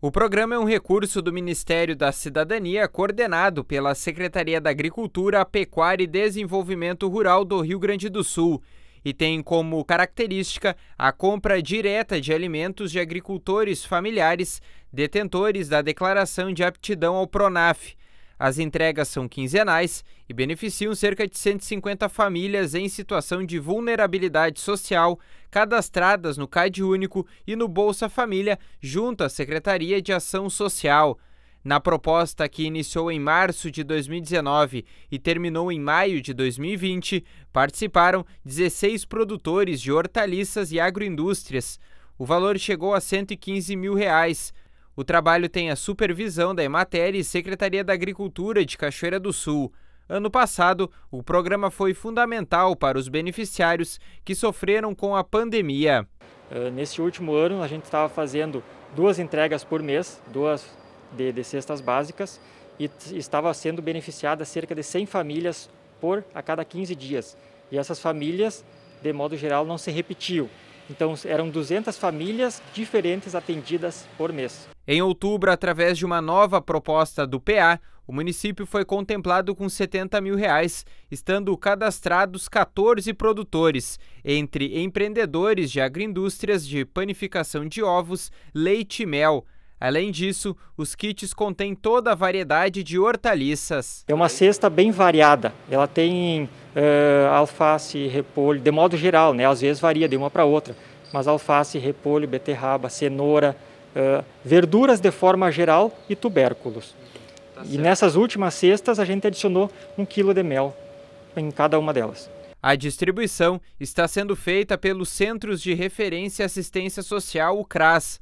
O programa é um recurso do Ministério da Cidadania, coordenado pela Secretaria da Agricultura, Pecuária e Desenvolvimento Rural do Rio Grande do Sul e tem como característica a compra direta de alimentos de agricultores familiares detentores da declaração de aptidão ao PRONAF, as entregas são quinzenais e beneficiam cerca de 150 famílias em situação de vulnerabilidade social cadastradas no CAD Único e no Bolsa Família, junto à Secretaria de Ação Social. Na proposta que iniciou em março de 2019 e terminou em maio de 2020, participaram 16 produtores de hortaliças e agroindústrias. O valor chegou a 115 mil reais. O trabalho tem a supervisão da Emater e Secretaria da Agricultura de Cachoeira do Sul. Ano passado, o programa foi fundamental para os beneficiários que sofreram com a pandemia. Eh, Neste último ano, a gente estava fazendo duas entregas por mês, duas de, de cestas básicas, e estava sendo beneficiada cerca de 100 famílias por a cada 15 dias. E essas famílias, de modo geral, não se repetiam. Então eram 200 famílias diferentes atendidas por mês. Em outubro, através de uma nova proposta do PA, o município foi contemplado com 70 mil reais, estando cadastrados 14 produtores, entre empreendedores de agroindústrias de panificação de ovos, leite e mel. Além disso, os kits contêm toda a variedade de hortaliças. É uma cesta bem variada. Ela tem eh, alface, repolho, de modo geral, né? às vezes varia de uma para outra. Mas alface, repolho, beterraba, cenoura, eh, verduras de forma geral e tubérculos. Tá e nessas últimas cestas a gente adicionou um quilo de mel em cada uma delas. A distribuição está sendo feita pelos Centros de Referência e Assistência Social, o CRAS.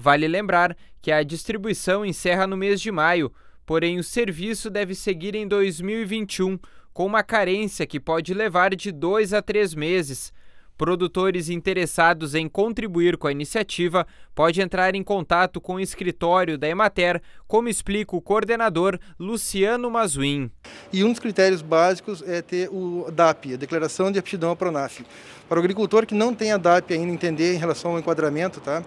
Vale lembrar que a distribuição encerra no mês de maio, porém o serviço deve seguir em 2021, com uma carência que pode levar de dois a três meses. Produtores interessados em contribuir com a iniciativa pode entrar em contato com o escritório da Emater, como explica o coordenador Luciano Mazuin. E um dos critérios básicos é ter o DAP, a Declaração de Aptidão à Pronaf. Para o agricultor que não tem a DAP ainda entender em relação ao enquadramento, tá?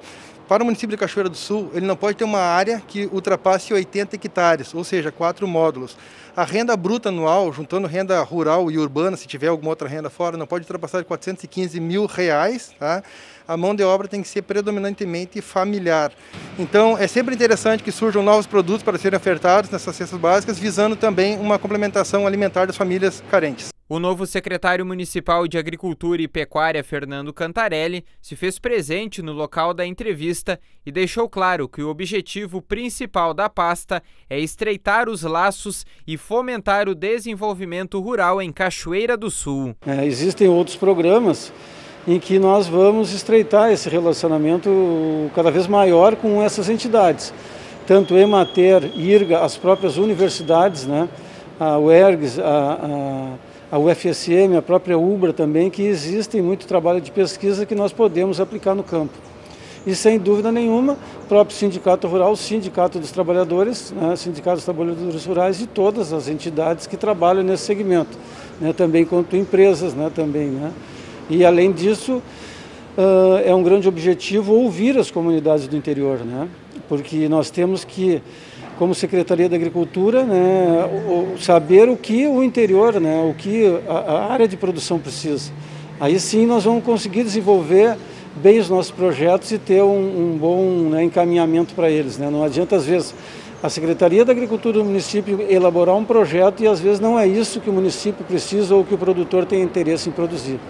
Para o município de Cachoeira do Sul, ele não pode ter uma área que ultrapasse 80 hectares, ou seja, quatro módulos. A renda bruta anual, juntando renda rural e urbana, se tiver alguma outra renda fora, não pode ultrapassar 415 mil reais, tá? a mão de obra tem que ser predominantemente familiar. Então, é sempre interessante que surjam novos produtos para serem ofertados nessas cestas básicas, visando também uma complementação alimentar das famílias carentes. O novo secretário municipal de Agricultura e Pecuária, Fernando Cantarelli, se fez presente no local da entrevista e deixou claro que o objetivo principal da pasta é estreitar os laços e fomentar o desenvolvimento rural em Cachoeira do Sul. É, existem outros programas em que nós vamos estreitar esse relacionamento cada vez maior com essas entidades, tanto Emater, IRGA, as próprias universidades, né, a UERGS, a, a a UFSM, a própria UBRA também, que existem muito trabalho de pesquisa que nós podemos aplicar no campo. E sem dúvida nenhuma, o próprio Sindicato Rural, o Sindicato dos Trabalhadores, né, Sindicato dos Trabalhadores Rurais e todas as entidades que trabalham nesse segmento, né, também quanto empresas né, também. Né. E além disso, uh, é um grande objetivo ouvir as comunidades do interior. Né porque nós temos que, como Secretaria da Agricultura, né, o, saber o que o interior, né, o que a, a área de produção precisa. Aí sim nós vamos conseguir desenvolver bem os nossos projetos e ter um, um bom né, encaminhamento para eles. Né? Não adianta, às vezes, a Secretaria da Agricultura do município elaborar um projeto e, às vezes, não é isso que o município precisa ou que o produtor tem interesse em produzir.